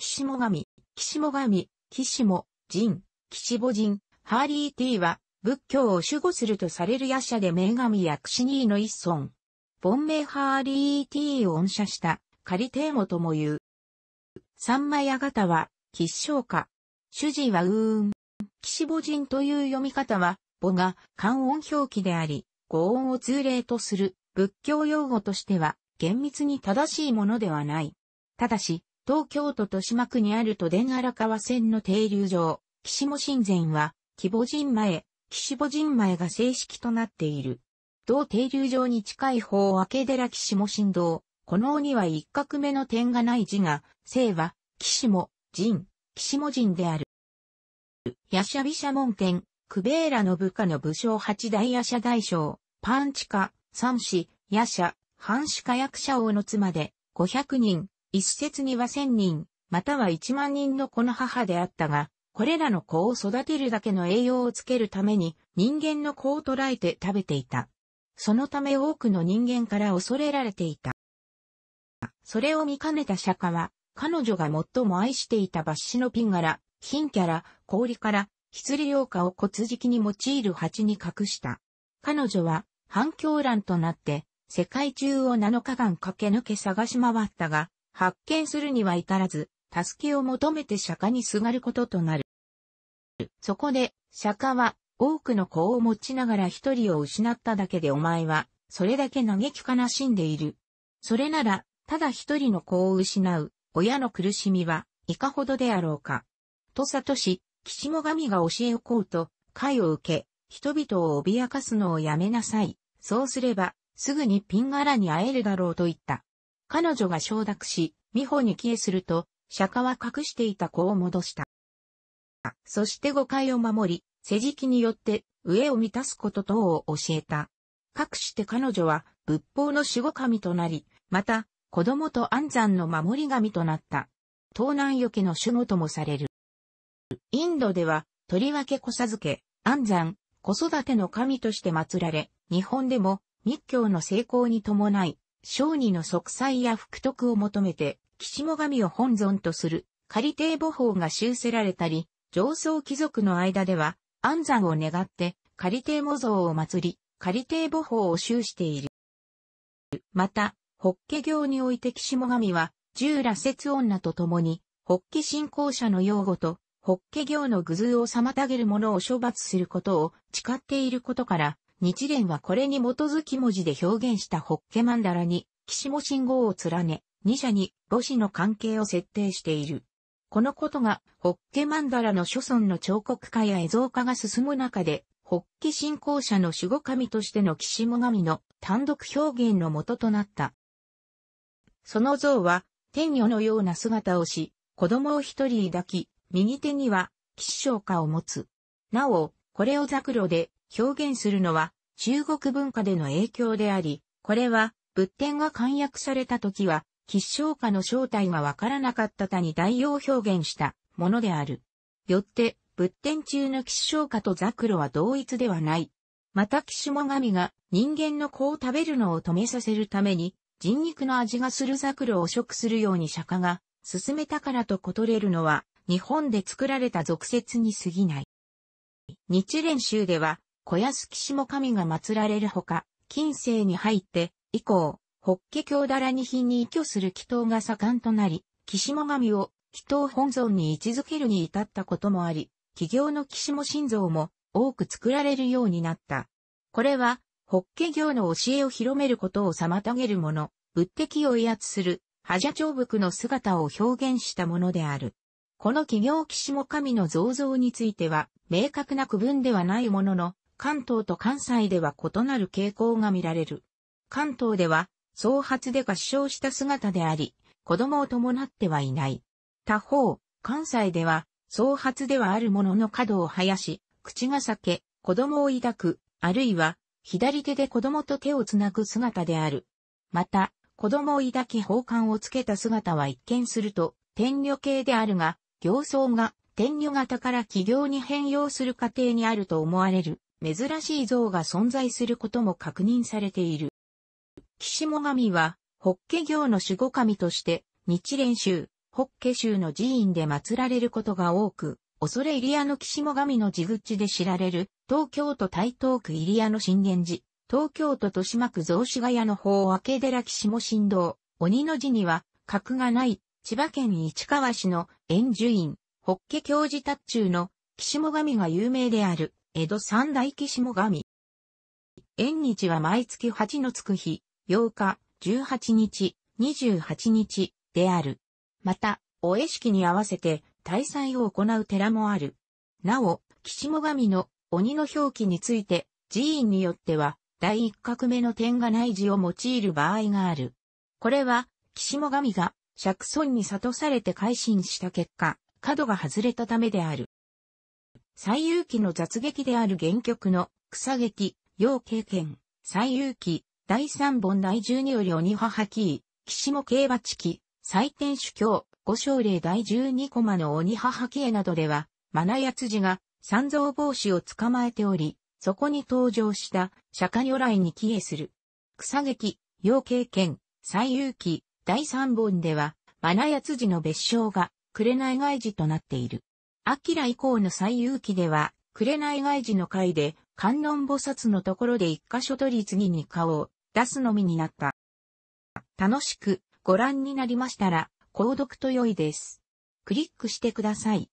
岸も神、岸も神、岸も人、岸母人、ハーリー・ティーは、仏教を守護するとされる夜叉で女神やクシニーの一尊。本命ハーリー・ティーを恩赦した、仮テーモとも言う。三枚あがたは、吉祥家。主人はうーん。岸母人という読み方は、母が漢音表記であり、語音を通例とする仏教用語としては、厳密に正しいものではない。ただし、東京都豊島区にある都電荒川線の停留場、岸母神前は、規母神前、岸母神前が正式となっている。同停留場に近い方明寺岸母神道、この鬼は一画目の点がない字が、姓は、岸母、神、岸母神である。ヤシャビシャ門天、クベーラの部下の武将八大ヤシャ大将、パンチカ、三子、ヤシャ、半子火薬者王の妻で、500人、一説には千人、または一万人の子の母であったが、これらの子を育てるだけの栄養をつけるために人間の子を捕らえて食べていた。そのため多くの人間から恐れられていた。それを見かねた釈迦は、彼女が最も愛していた抜子のピンガラ、キャラ、氷から、筆用化を骨敷に用いる鉢に隠した。彼女は、反響欄となって、世界中を7日間駆け抜け探し回ったが、発見するには至らず、助けを求めて釈迦にすがることとなる。そこで、釈迦は、多くの子を持ちながら一人を失っただけでお前は、それだけ嘆き悲しんでいる。それなら、ただ一人の子を失う、親の苦しみは、いかほどであろうか。と悟し、岸も神が教えをこうと、解を受け、人々を脅かすのをやめなさい。そうすれば、すぐにピンガラに会えるだろうと言った。彼女が承諾し、美穂に帰依すると、釈迦は隠していた子を戻した。そして誤解を守り、世辞記によって、上を満たすこと等を教えた。かくして彼女は、仏法の守護神となり、また、子供と安山の守り神となった。東南余家の守護ともされる。インドでは、とりわけ子授け、安山、子育ての神として祀られ、日本でも、密教の成功に伴い、小児の息災や福徳を求めて、岸も神を本尊とする、仮定母法が修せられたり、上層貴族の間では、安産を願って、仮定母像を祀り、仮定母法を修している。また、法華行において岸も神は、従羅節女と共に、法華信仰者の用語と、法華行の愚図を妨げる者を処罰することを誓っていることから、日蓮はこれに基づき文字で表現したホッケマンダラに、岸も信号を連ね、二者に母子の関係を設定している。このことが、ホッケマンダラの諸村の彫刻家や絵像化が進む中で、ホッケ信仰者の守護神としての岸も神の単独表現の元となった。その像は、天女のような姿をし、子供を一人抱き、右手には、吉祥家を持つ。なお、これをザクロで、表現するのは中国文化での影響であり、これは仏典が簡約された時は、吉祥家の正体がわからなかった他に代用表現したものである。よって、仏典中の吉祥家とザクロは同一ではない。また岸も神が人間の子を食べるのを止めさせるために、人肉の味がするザクロを食するように釈迦が進めたからとことれるのは、日本で作られた俗説に過ぎない。日蓮宗では、小安岸も神が祀られるほか、近世に入って、以降、法華経だらに品に依拠する祈祷が盛んとなり、岸も神を祈祷本尊に位置づけるに至ったこともあり、企業の岸も神像も多く作られるようになった。これは、法華経の教えを広めることを妨げるもの、仏敵を威圧する、覇者長伏の姿を表現したものである。この企業岸も神の造像については、明確な区分ではないものの、関東と関西では異なる傾向が見られる。関東では、総発で合唱した姿であり、子供を伴ってはいない。他方、関西では、総発ではあるものの角を生やし、口が裂け、子供を抱く、あるいは、左手で子供と手をつなぐ姿である。また、子供を抱き宝冠をつけた姿は一見すると、天女系であるが、行僧が、天女型から起業に変容する過程にあると思われる。珍しい像が存在することも確認されている。岸も神は、ホッケ行の守護神として、日蓮宗、ホッケ宗の寺院で祀られることが多く、恐れ入屋の岸も神の地口で知られる、東京都台東区入谷の神殿寺、東京都豊島区雑司ヶ谷の方明寺岸も神道、鬼の字には、格がない、千葉県市川市の円樹院、ホッケ教寺達中の岸も神が有名である。江戸三大騎士も神。縁日は毎月8のつく日、8日、18日、28日である。また、お絵式に合わせて大祭を行う寺もある。なお、岸も神の鬼の表記について、寺院によっては、第一画目の点がない字を用いる場合がある。これは、岸も神が、釈尊に悟されて改心した結果、角が外れたためである。最有機の雑劇である原曲の草劇、要経験、最有機、第3本第12より鬼母キー、岸も競馬地記、採点主教、五章例第12コマの鬼母キエなどでは、マナヤツジが三蔵帽子を捕まえており、そこに登場した釈迦如来に帰依する。草劇、要経験、最有機、第3本では、マナヤツジの別称が、紅外事となっている。アキラ以降の最有機では、紅外事の会で、観音菩薩のところで一箇所取り次に顔を出すのみになった。楽しくご覧になりましたら、購読と良いです。クリックしてください。